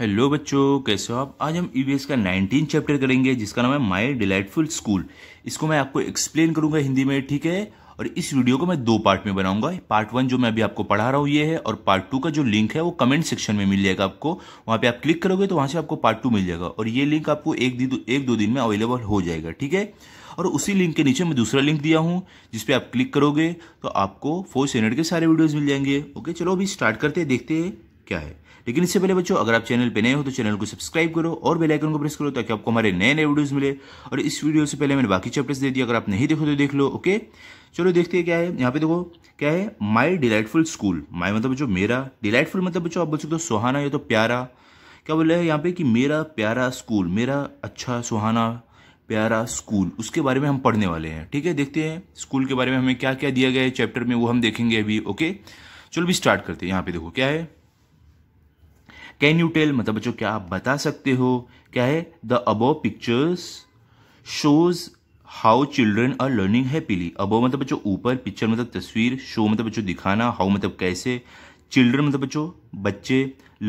Hello बच्चों कैसे हो आप आज हम ईवीएस e का 19 चैप्टर करेंगे जिसका नाम है माय डिलाइटफुल स्कूल इसको मैं आपको एक्सप्लेन करूंगा हिंदी में ठीक है और इस वीडियो को मैं दो पार्ट में बनाऊंगा पार्ट वन जो मैं अभी आपको पढ़ा रहा हूँ ये है और पार्ट टू का जो लिंक है वो कमेंट सेक्शन में मिल जाएगा आपको वहाँ पर आप क्लिक करोगे तो वहाँ से आपको पार्ट टू मिल जाएगा और ये लिंक आपको एक दिन एक दो दिन में अवेलेबल हो जाएगा ठीक है और उसी लिंक के नीचे मैं दूसरा लिंक दिया हूँ जिसपे आप क्लिक करोगे तो आपको फोर्थ स्टैंडर्ड के सारे वीडियोज़ मिल जाएंगे ओके चलो अभी स्टार्ट करते हैं देखते हैं क्या है लेकिन इससे पहले बच्चों अगर आप चैनल पर नए हो तो चैनल को सब्सक्राइब करो और बेलाइकन को प्रेस करो ताकि आपको हमारे नए नए वीडियोज़ मिले और इस वीडियो से पहले मैंने बाकी चैप्टर्स दे दिए अगर आप नहीं देखो तो देख लो ओके चलो देखते हैं क्या है यहाँ पे देखो क्या है माई डिलाइटफुल स्कूल माई मतलब बच्चो मेरा डिलाइटफुल मतलब बच्चों आप बोल सकते हो सुहाना या तो प्यारा क्या बोल रहे हैं यहाँ पे कि मेरा प्यारा स्कूल मेरा अच्छा सुहाना प्यारा स्कूल उसके बारे में हम पढ़ने वाले हैं ठीक है देखते हैं स्कूल के बारे में हमें क्या क्या दिया गया है चैप्टर में वो हम देखेंगे अभी ओके चलो भी स्टार्ट करते हैं यहाँ पे देखो क्या है कैन यू टेल मतलब बच्चों क्या आप बता सकते हो क्या है the above pictures shows how children are learning happily above मतलब बच्चों ऊपर पिक्चर मतलब तस्वीर शो मतलब बच्चों दिखाना हाउ मतलब कैसे चिल्ड्रन मतलब बच्चों बच्चे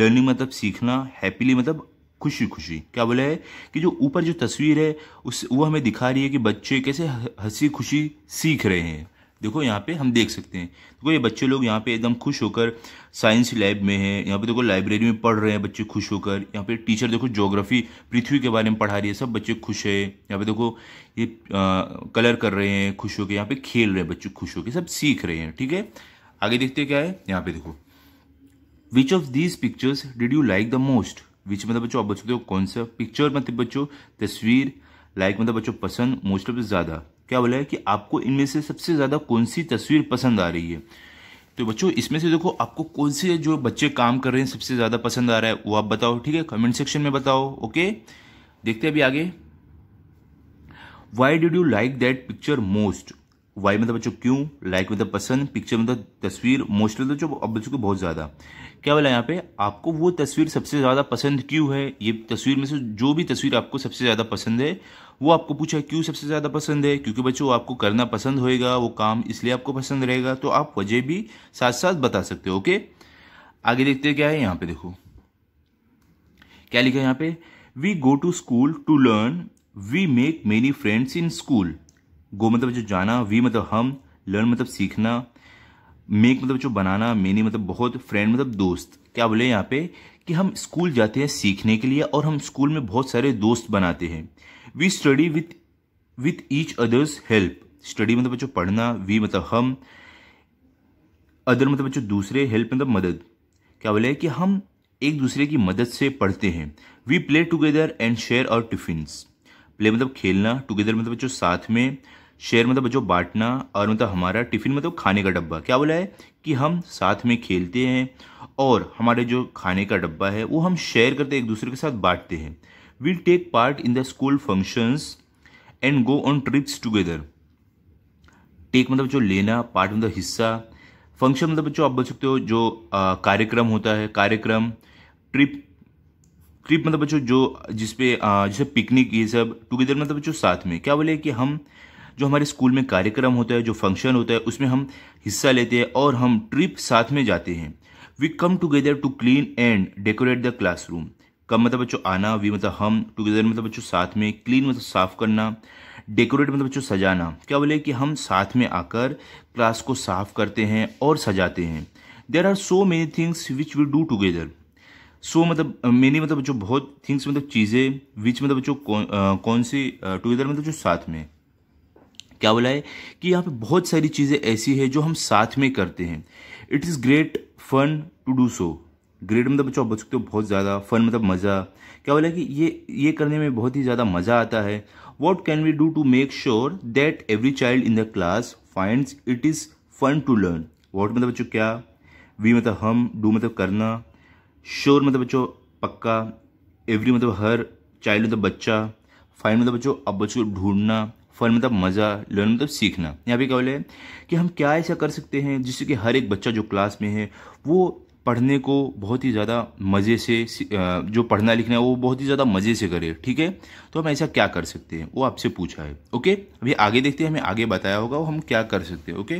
लर्निंग मतलब सीखना हैप्पीली मतलब खुशी खुशी क्या बोला है कि जो ऊपर जो तस्वीर है उस वो हमें दिखा रही है कि बच्चे कैसे हंसी खुशी सीख रहे हैं देखो यहाँ पे हम देख सकते हैं देखो ये बच्चे लोग यहाँ पे एकदम खुश होकर साइंस लैब में हैं यहाँ पे देखो लाइब्रेरी में पढ़ रहे हैं बच्चे खुश होकर यहाँ पे टीचर देखो ज्योग्राफी पृथ्वी के बारे में पढ़ा रही है सब बच्चे खुश है यहाँ पे देखो ये आ, कलर कर रहे हैं खुश होकर यहाँ पे खेल रहे हैं बच्चे खुश होकर सब सीख रहे हैं ठीक है आगे देखते क्या है यहाँ पे देखो which of these pictures did you like the most which मतलब बच्चों आप बच्चों कौन सा पिक्चर मतलब बच्चों तस्वीर लाइक मतलब बच्चों पसंद मोस्ट ऑफ द ज़्यादा क्या बोला है कि आपको इनमें से सबसे ज़्यादा कौन सी तस्वीर पसंद आ रही है तो बच्चों इसमें से देखो आपको कौन से जो बच्चे काम कर रहे हैं सबसे ज़्यादा पसंद आ रहा है वो आप बताओ ठीक है कमेंट सेक्शन में बताओ ओके देखते हैं अभी आगे why did you like that picture most why मतलब बच्चों क्यों लाइक मतलब पसंद पिक्चर मतलब तस्वीर मोस्ट मतलब जो अब बच्चों को बहुत ज़्यादा क्या बोला यहाँ पे आपको वो तस्वीर सबसे ज़्यादा पसंद क्यों है ये तस्वीर में से जो भी तस्वीर आपको सबसे ज़्यादा पसंद है वो आपको पूछा क्यों सबसे ज़्यादा पसंद है क्योंकि बच्चों आपको करना पसंद होएगा वो काम इसलिए आपको पसंद रहेगा तो आप वजह भी साथ साथ बता सकते हो ओके आगे देखते क्या है यहाँ पे देखो क्या लिखा है यहाँ पे we go to school to learn we make many friends in school go मतलब जो जाना वी मतलब हम लर्न मतलब सीखना मेक मतलब जो बनाना मेनी मतलब बहुत फ्रेंड मतलब दोस्त क्या बोले यहाँ पे कि हम स्कूल जाते हैं सीखने के लिए और हम स्कूल में बहुत सारे दोस्त बनाते हैं we study with with each other's help study मतलब बच्चों पढ़ना वी मतलब हम अदर मतलब बच्चों दूसरे हेल्प मतलब मदद क्या बोले कि हम एक दूसरे की मदद से पढ़ते हैं we play together and share our tiffin play मतलब खेलना टुगेदर मतलब बच्चों साथ में शेयर मतलब बच्चों बांटना और मतलब हमारा टिफिन मतलब खाने का डब्बा क्या बोला है कि हम साथ में खेलते हैं और हमारे जो खाने का डब्बा है वो हम शेयर करते एक दूसरे के साथ बांटते हैं will take part in the school functions and go on trips together. Take मतलब जो लेना पार्ट मतलब हिस्सा फंक्शन मतलब बच्चों आप बोल सकते हो जो कार्यक्रम होता है कार्यक्रम ट्रिप ट्रिप मतलब बच्चों जो जिसपे जैसे पिकनिक ये सब टुगेदर मतलब बच्चों साथ में क्या बोले कि हम जो हमारे स्कूल में कार्यक्रम होता है जो फंक्शन होता है उसमें हम हिस्सा लेते हैं और हम ट्रिप साथ में जाते हैं we come together to clean and decorate the classroom come मतलब बच्चों आना वी मतलब हम टुगेदर मतलब बच्चों साथ में क्लीन मतलब साफ करना डेकोरेट मतलब बच्चों सजाना क्या बोले कि हम साथ में आकर क्लास को साफ करते हैं और सजाते हैं there are so many things which we do together so मतलब मेनी मतलब बच्चों बहुत थिंग्स मतलब चीज़ें विच मतलब बच्चों कौन कौन सी टुगेदर मतलब जो साथ में क्या बोला है कि यहाँ पे बहुत सारी चीज़ें ऐसी है जो हम साथ में करते हैं it is great fun to do so great मतलब बच्चों आप बच सकते हो बहुत ज़्यादा फन मतलब तो मज़ा क्या बोला कि ये ये करने में बहुत ही ज़्यादा मज़ा आता है what can we do to make sure that every child in the class finds it is fun to learn what मतलब बच्चों क्या वी मतलब हम डू मतलब करना श्योर मतलब बच्चों पक्का एवरी मतलब हर चाइल्ड मतलब बच्चा फाइंड मतलब बच्चों अब बच्चों को ढूंढना फन मतलब मज़ा लर्न मतलब सीखना यहाँ पे क्या बोले कि हम क्या ऐसा कर सकते हैं जिससे कि हर एक बच्चा जो क्लास में है वो पढ़ने को बहुत ही ज़्यादा मज़े से जो पढ़ना लिखना है वो बहुत ही ज़्यादा मज़े से करे ठीक है तो हम ऐसा क्या कर सकते हैं वो आपसे पूछा है ओके अभी आगे देखते हैं हमें आगे बताया होगा वो हम क्या कर सकते हैं ओके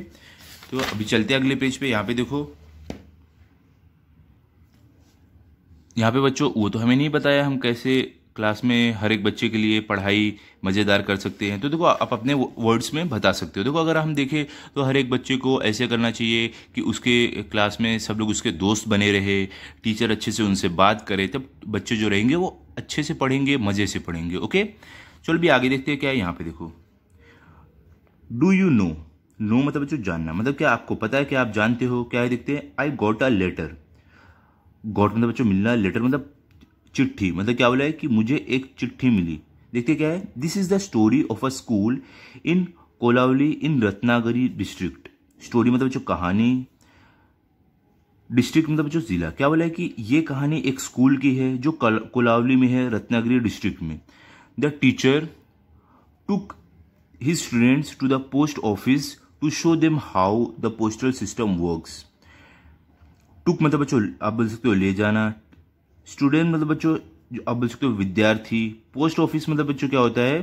तो अभी चलते हैं अगले पेज पे यहाँ पे देखो यहाँ पे बच्चों वो तो हमें नहीं बताया हम कैसे क्लास में हर एक बच्चे के लिए पढ़ाई मज़ेदार कर सकते हैं तो देखो आप अपने वर्ड्स में बता सकते हो देखो अगर हम देखें तो हर एक बच्चे को ऐसे करना चाहिए कि उसके क्लास में सब लोग उसके दोस्त बने रहे टीचर अच्छे से उनसे बात करे तब बच्चे जो रहेंगे वो अच्छे से पढ़ेंगे मज़े से पढ़ेंगे ओके चलो भी आगे देखते हैं क्या है यहाँ पर देखो डू यू नो नो मतलब जो जानना मतलब क्या आपको पता है कि आप जानते हो क्या है देखते हैं I got a letter got मतलब बच्चों मिलना लेटर मतलब चिट्ठी मतलब क्या बोला है कि मुझे एक चिट्ठी मिली देखते क्या है this is the story of a school in Kolavali in Ratnagiri district story मतलब जो कहानी डिस्ट्रिक्ट मतलब जो जिला क्या बोला है कि ये कहानी एक स्कूल की है जो कोलावली में है रत्नागिरी डिस्ट्रिक्ट में the teacher took his students to the post office to show them how the postal system work took मतलब बच्चों आप बोल सकते हो ले जाना स्टूडेंट मतलब बच्चों जो आप बोल सकते हो विद्यार्थी पोस्ट ऑफिस मतलब बच्चों क्या होता है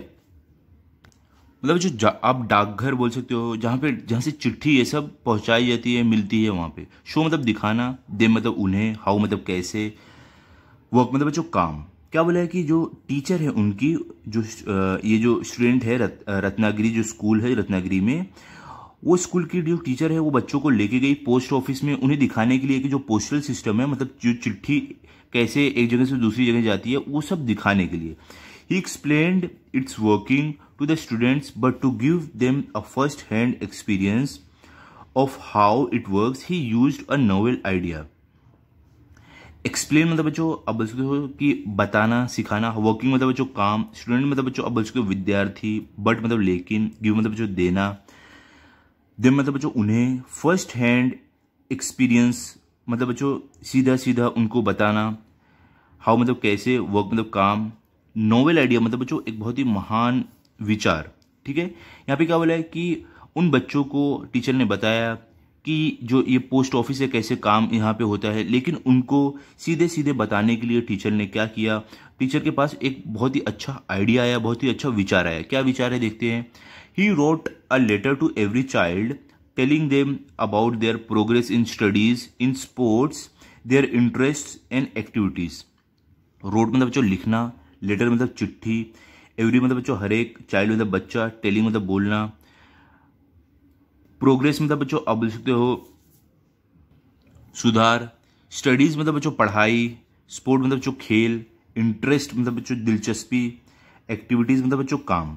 मतलब जो आप डाकघर बोल सकते हो जहाँ पे जहाँ से चिट्ठी ये सब पहुँचाई जाती है मिलती है वहाँ पे शो मतलब दिखाना दे मतलब उन्हें हाउ मतलब कैसे वर्क मतलब बच्चों काम क्या बोला है कि जो टीचर है उनकी जो ये जो स्टूडेंट है रत, रत्नागिरी जो स्कूल है रत्नागिरी में वो स्कूल की जो टीचर है वो बच्चों को लेके गई पोस्ट ऑफिस में उन्हें दिखाने के लिए कि जो पोस्टल सिस्टम है मतलब जो चिट्ठी कैसे एक जगह से दूसरी जगह जाती है वो सब दिखाने के लिए he explain its working to the students but to give them a first hand experience of how it work he use a novel idea explain मतलब बच्चों अब हो कि बताना सिखाना वर्किंग मतलब बच्चों काम स्टूडेंट मतलब बच्चों अब हो विद्यार्थी बट मतलब लेकिन गिव मतलब बच्चों देना देन मतलब बच्चों उन्हें फर्स्ट हैंड एक्सपीरियंस मतलब बच्चों सीधा सीधा उनको बताना हाउ मतलब कैसे वर्क मतलब काम नोवेल आइडिया मतलब बच्चों एक बहुत ही महान विचार ठीक है यहाँ पे क्या बोला है कि उन बच्चों को टीचर ने बताया कि जो ये पोस्ट ऑफिस है कैसे काम यहाँ पे होता है लेकिन उनको सीधे सीधे बताने के लिए टीचर ने क्या किया टीचर के पास एक बहुत ही अच्छा आइडिया आया बहुत ही अच्छा विचार आया क्या विचार है देखते हैं He wrote a letter to every child telling them about their progress in studies, in sports, their interest and activities wrote मतलब बच्चों लिखना लेटर मतलब चिट्ठी एवरी मतलब बच्चों हर एक चाइल्ड मतलब बच्चा टेलिंग मतलब बोलना प्रोग्रेस मतलब बच्चों आप बोल सकते हो सुधार स्टडीज मतलब बच्चों पढ़ाई स्पोर्ट मतलब बच्चों खेल इंटरेस्ट मतलब बच्चों दिलचस्पी एक्टिविटीज मतलब बच्चों काम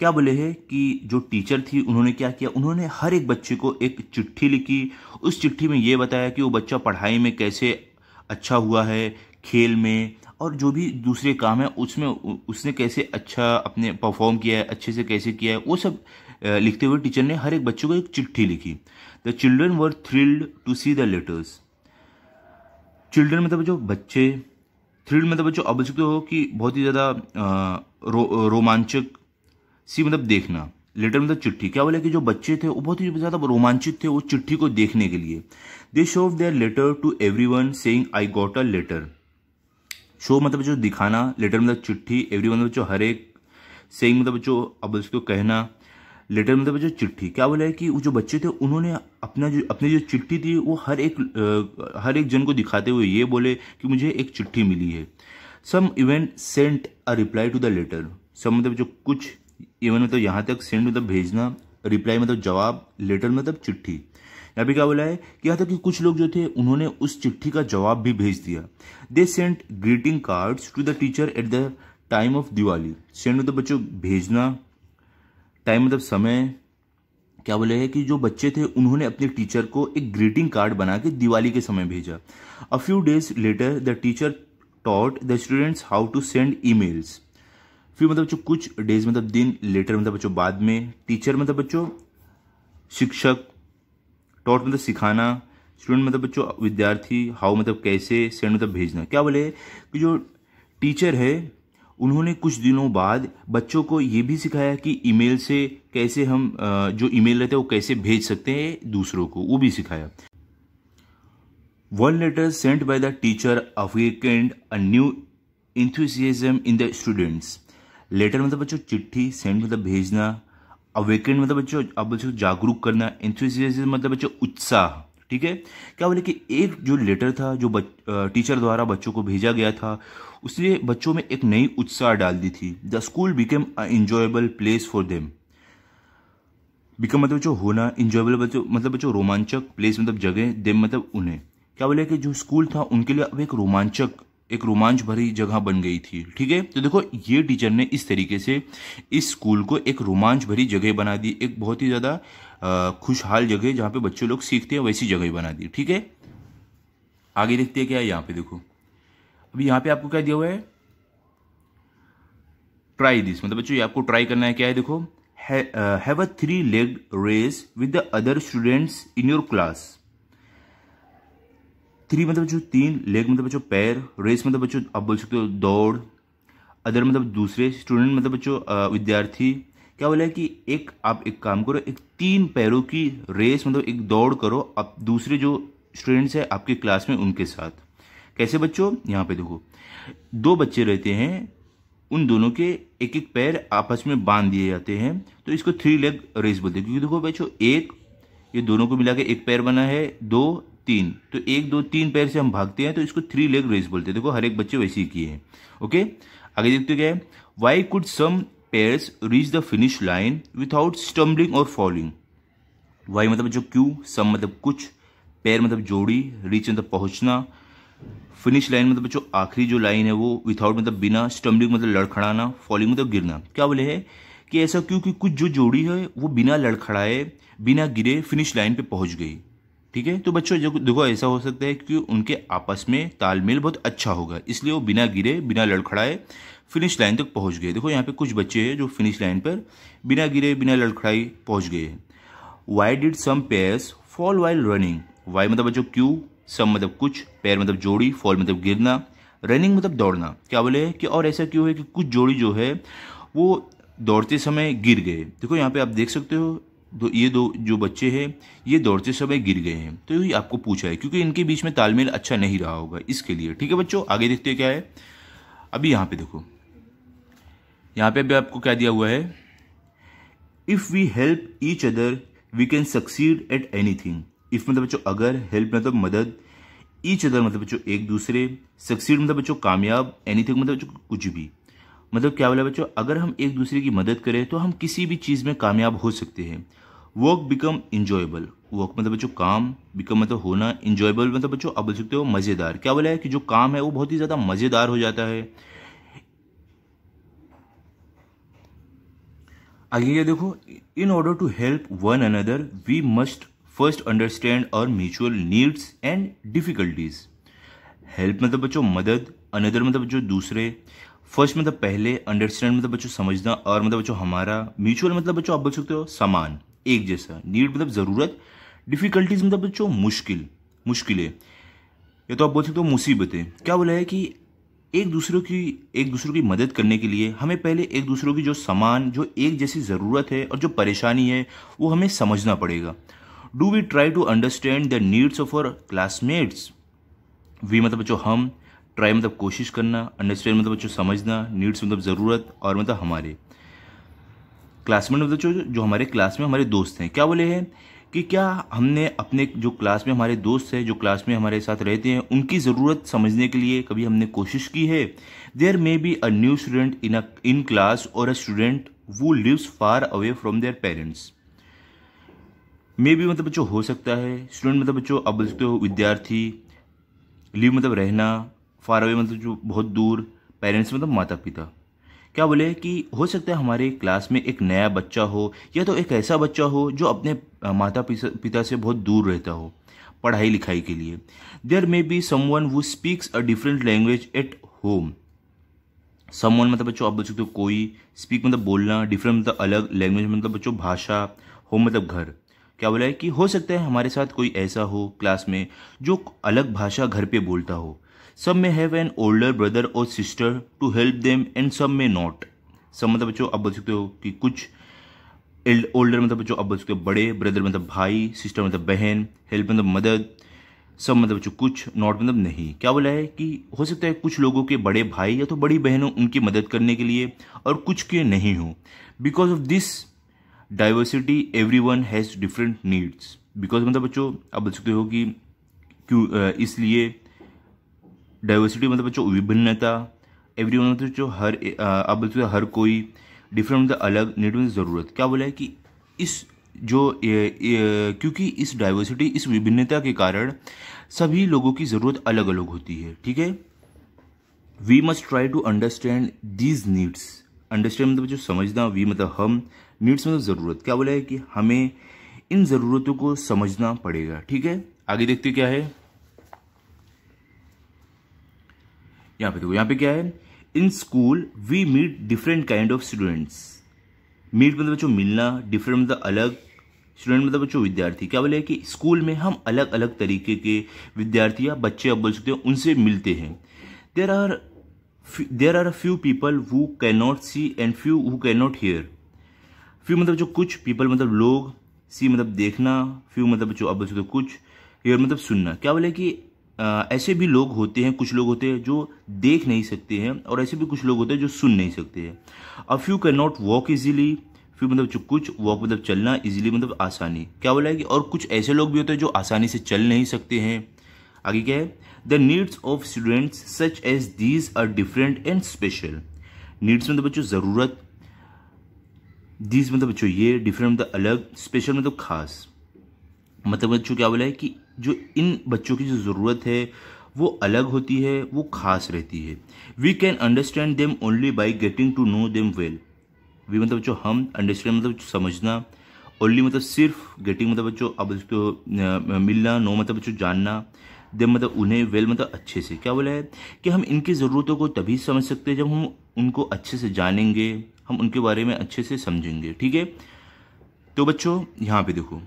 क्या बोले है कि जो टीचर थी उन्होंने क्या किया उन्होंने हर एक बच्चे को एक चिट्ठी लिखी उस चिट्ठी में ये बताया कि वो बच्चा पढ़ाई में कैसे अच्छा हुआ है खेल में और जो भी दूसरे काम है उसमें उसने कैसे अच्छा अपने परफॉर्म किया है अच्छे से कैसे किया है वो सब लिखते हुए टीचर ने हर एक बच्चे को एक चिट्ठी लिखी the children were thrilled to see the letters children मतलब जो बच्चे थ्रिल्ड मतलब जो अब सकते हो कि बहुत ही ज़्यादा रो, रोमांचक सी मतलब देखना लेटर मतलब चिट्ठी क्या बोला कि जो बच्चे थे वो बहुत ही ज़्यादा रोमांचित थे उस चिट्ठी को देखने के लिए they show their letter to everyone saying I got a letter show मतलब जो दिखाना लेटर मतलब चिट्ठी एवरी मतलब जो हर एक सेंग मतलब जो अब उसको कहना लेटर मतलब जो चिट्ठी क्या बोला है कि वो जो बच्चे थे उन्होंने अपना जो अपनी जो चिट्ठी थी वो हर एक आ, हर एक जन को दिखाते हुए ये बोले कि मुझे एक चिट्ठी मिली है some even sent a reply to the letter सब मतलब जो कुछ इवन मतलब यहाँ तक सेंड मतलब भेजना रिप्लाई मतलब जवाब लेटर मतलब चिट्ठी यहाँ पे क्या बोला है कि यहाँ तक कि कुछ लोग जो थे उन्होंने उस चिट्ठी का जवाब भी भेज दिया they sent greeting cards to the teacher at the time of Diwali send मतलब बच्चों भेजना टाइम मतलब समय क्या बोले है कि जो बच्चे थे उन्होंने अपने टीचर को एक ग्रीटिंग कार्ड बना के दिवाली के समय भेजा a few days later the teacher taught the students how to send emails फिर मतलब बच्चों कुछ डेज मतलब दिन लेटर मतलब बच्चों बाद में टीचर मतलब बच्चों शिक्षक टॉट मतलब सिखाना स्टूडेंट मतलब बच्चों विद्यार्थी हाउ मतलब कैसे सेंड मतलब भेजना क्या बोले कि जो टीचर है उन्होंने कुछ दिनों बाद बच्चों को ये भी सिखाया कि ईमेल से कैसे हम जो ईमेल रहते हैं वो कैसे भेज सकते हैं दूसरों को वो भी सिखाया one letter sent by the teacher awakened a new enthusiasm in the students letter मतलब बच्चों चिट्ठी सेंड मतलब भेजना अवेकेंड मतलब तो बच्चों अब बच्चों जागरूक करना इंथ्यूसियाज मतलब बच्चों उत्साह ठीक है क्या बोले कि एक जो लेटर था जो बच, टीचर द्वारा बच्चों को भेजा गया था उसने बच्चों में एक नई उत्साह डाल दी थी the school became a enjoyable place for them become मतलब बच्चों होना इंजॉयबल बच्चों मतलब बच्चों रोमांचक प्लेस मतलब जगह देम मतलब उन्हें क्या बोले कि जो स्कूल था उनके लिए अब एक रोमांचक एक रोमांच भरी जगह बन गई थी ठीक है तो देखो ये टीचर ने इस तरीके से इस स्कूल को एक रोमांच भरी जगह बना दी एक बहुत ही ज़्यादा खुशहाल जगह जहाँ पे बच्चे लोग सीखते हैं वैसी जगह बना दी ठीक है आगे देखते हैं क्या है यहाँ पे देखो अभी यहाँ पे आपको क्या दिया हुआ है ट्राई दिस मतलब बच्चों ये आपको ट्राई करना है क्या है देखो have a three leg race with the other students in your class three मतलब बच्चों तीन लेग मतलब बच्चों पैर रेस मतलब बच्चों आप बोल सकते हो दौड़ अदर मतलब दूसरे स्टूडेंट मतलब बच्चों विद्यार्थी क्या बोला है कि एक आप एक काम करो एक तीन पैरों की रेस मतलब एक दौड़ करो आप दूसरे जो स्टूडेंट्स हैं आपके क्लास में उनके साथ कैसे बच्चों यहाँ पे देखो दो बच्चे रहते हैं उन दोनों के एक एक पैर आपस में बांध दिए जाते हैं तो इसको थ्री लेग रेस बोलते हैं क्योंकि देखो बच्चों एक ये दोनों को मिला के एक पैर बना है दो तीन तो एक दो तीन पैर से हम भागते हैं तो इसको थ्री लेग रेस बोलते हैं देखो हर एक बच्चे वैसे ही किए हैं ओके आगे देखते क्या है why could some pairs reach the finish line without stumbling or falling why मतलब जो क्यू सम मतलब कुछ पैर मतलब जोड़ी रीच मतलब पहुंचना फिनिश लाइन मतलब जो आखिरी जो लाइन है वो विथआउट मतलब बिना स्टम्बलिंग मतलब लड़खड़ाना फॉलिंग मतलब गिरना क्या बोले है कि ऐसा क्योंकि कुछ जो जोड़ी है वो बिना लड़खड़ाए बिना गिरे फिनिश लाइन पे पहुंच गई ठीक है तो बच्चों देखो ऐसा हो सकता है कि उनके आपस में तालमेल बहुत अच्छा होगा इसलिए वो बिना गिरे बिना लड़खड़ाए फिनिश लाइन तक पहुंच गए देखो यहाँ पे कुछ बच्चे हैं जो फिनिश लाइन पर बिना गिरे बिना लड़खड़ाई पहुंच गए हैं why did some pairs fall while running why मतलब बच्चों क्यू सम मतलब कुछ पैर मतलब जोड़ी फॉल मतलब गिरना रनिंग मतलब दौड़ना क्या बोले कि और ऐसा क्यों है कि कुछ जोड़ी जो है वो दौड़ते समय गिर गए देखो यहाँ पे आप देख सकते हो दो तो ये दो जो बच्चे हैं ये दौड़ते समय गिर गए हैं तो यही आपको पूछा है क्योंकि इनके बीच में तालमेल अच्छा नहीं रहा होगा इसके लिए ठीक है बच्चों आगे देखते क्या है अभी यहाँ पे देखो यहाँ पे अभी आपको क्या दिया हुआ है if we help each other we can succeed at anything if मतलब बच्चों अगर हेल्प मतलब मदद ईच अदर मतलब बच्चों एक दूसरे सक्सीड मतलब बच्चों कामयाब थिंग मतलब बच्चों कुछ भी मतलब क्या बोला बच्चों अगर हम एक दूसरे की मदद करें तो हम किसी भी चीज़ में कामयाब हो सकते हैं वर्क बिकम इंजॉयबल वर्क मतलब बच्चों काम बिकम मतलब होना इंजॉयबल मतलब बच्चों आप बोल सकते हो मज़ेदार क्या बोला है कि जो काम है वो बहुत ही ज़्यादा मज़ेदार हो जाता है आगे क्या देखो in order to help one another we must first understand our mutual needs and difficulties help मतलब बच्चों मदद अनदर मतलब बच्चों दूसरे फर्स्ट मतलब पहले अंडरस्टैंड मतलब बच्चों समझना और मतलब बच्चों हमारा म्यूचुअल मतलब बच्चों आप बोल सकते हो सामान एक जैसा नीड मतलब ज़रूरत डिफ़िकल्टीज मतलब बच्चों मुश्किल मुश्किलें या तो आप बोल सकते हो तो मुसीबतें क्या बोला है कि एक दूसरों की एक दूसरों की मदद करने के लिए हमें पहले एक दूसरों की जो सामान जो एक जैसी ज़रूरत है और जो परेशानी है वो हमें समझना पड़ेगा do we try to understand the needs of our classmates we मतलब बच्चों हम ट्राई मतलब कोशिश करना अंडरस्टैंड मतलब बच्चों समझना नीड्स मतलब ज़रूरत और मतलब हमारे क्लासमेट मतलब जो जो हमारे क्लास में हमारे दोस्त हैं क्या बोले हैं कि क्या हमने अपने जो क्लास में हमारे दोस्त हैं जो क्लास में हमारे साथ रहते हैं उनकी ज़रूरत समझने के लिए कभी हमने कोशिश की है there may be a new student in a in class or a student who lives far away from their parents may be मतलब बच्चों हो सकता है स्टूडेंट मतलब बच्चों अब बोलते हो विद्यार्थी लिव मतलब रहना फार अवे मतलब जो बहुत दूर पेरेंट्स मतलब माता पिता क्या बोले कि हो सकता है हमारे क्लास में एक नया बच्चा हो या तो एक ऐसा बच्चा हो जो अपने माता पिता से बहुत दूर रहता हो पढ़ाई लिखाई के लिए there may be someone who speaks a different language at home someone मतलब बच्चों आप बोल सकते हो कोई स्पीक मतलब बोलना डिफरेंट मतलब अलग लैंग्वेज मतलब बच्चों भाषा होम मतलब घर क्या बोला है कि हो सकता है हमारे साथ कोई ऐसा हो क्लास में जो अलग भाषा घर पे बोलता हो सब में have an older brother or sister to help them and सब में नॉट सब मतलब बच्चों आप बोल सकते हो कि कुछ ओल्डर मतलब बच्चों आप बोल सकते हो बड़े ब्रदर मतलब भाई सिस्टर मतलब बहन हेल्प मतलब मदद सब मतलब बच्चों कुछ नॉट मतलब नहीं क्या बोला है कि हो सकता है कुछ लोगों के बड़े भाई या तो बड़ी बहन हो उनकी मदद करने के लिए और कुछ के नहीं हो because of this diversity everyone has different needs because मतलब बच्चों आप बोल सकते हो कि क्यों इसलिए डाइवर्सिटी मतलब बच्चों विभिन्नता एवरी वन मतलब जो हर आप बोलते हर कोई डिफरेंट मतलब अलग नीड मतलब ज़रूरत क्या बोला है कि इस जो क्योंकि इस डाइवर्सिटी इस विभिन्नता के कारण सभी लोगों की ज़रूरत अलग अलग होती है ठीक है we must try to understand these needs understand मतलब जो समझना वी मतलब हम नीड्स मतलब तो ज़रूरत क्या बोला है कि हमें इन ज़रूरतों को समझना पड़ेगा ठीक है आगे देखते क्या है यहाँ पे देखो यहाँ पे क्या है in school we meet different kind of students meet मतलब बच्चों मिलना डिफरेंट मतलब अलग स्टूडेंट मतलब बच्चों विद्यार्थी क्या बोले कि स्कूल में हम अलग अलग तरीके के विद्यार्थी या बच्चे आप बोल सकते हैं उनसे मिलते हैं there are there are few people who can not see and few who can not hear few मतलब जो कुछ पीपल मतलब लोग सी मतलब देखना फ्यू मतलब जो आप बोल सकते हो कुछ हेयर मतलब सुनना क्या बोले कि आ, ऐसे भी लोग होते हैं कुछ लोग होते हैं जो देख नहीं सकते हैं और ऐसे भी कुछ लोग होते हैं जो सुन नहीं सकते हैं a few can not walk easily फिर मतलब कुछ वॉक मतलब चलना इजीली मतलब आसानी क्या बोला है कि और कुछ ऐसे लोग भी होते हैं जो आसानी से चल नहीं सकते हैं आगे क्या है the needs of students such as these are different and special needs मतलब बच्चों ज़रूरत दीज मतलब बच्चों ये डिफरेंट मतलब अलग स्पेशल मतलब खास मतलब बच्चों क्या बोला है कि जो इन बच्चों की जो ज़रूरत है वो अलग होती है वो खास रहती है we can understand them only by getting to know them well we मतलब जो हम अंडरस्टैंड मतलब समझना ओनली मतलब सिर्फ गेटिंग मतलब जो अब उसको मिलना नो मतलब जो जानना देम मतलब उन्हें वेल मतलब अच्छे से क्या बोला है कि हम इनकी ज़रूरतों को तभी समझ सकते हैं जब हम उनको अच्छे से जानेंगे हम उनके बारे में अच्छे से समझेंगे ठीक है तो बच्चों यहाँ पे देखो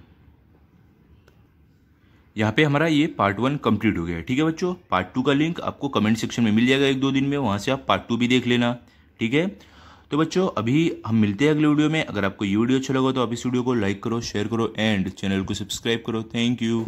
यहाँ पे हमारा ये पार्ट वन कंप्लीट हो गया ठीक है बच्चों पार्ट टू का लिंक आपको कमेंट सेक्शन में मिल जाएगा एक दो दिन में वहाँ से आप पार्ट टू भी देख लेना ठीक है तो बच्चों अभी हम मिलते हैं अगले वीडियो में अगर आपको ये वीडियो अच्छा लगा तो आप इस वीडियो को लाइक करो शेयर करो एंड चैनल को सब्सक्राइब करो थैंक यू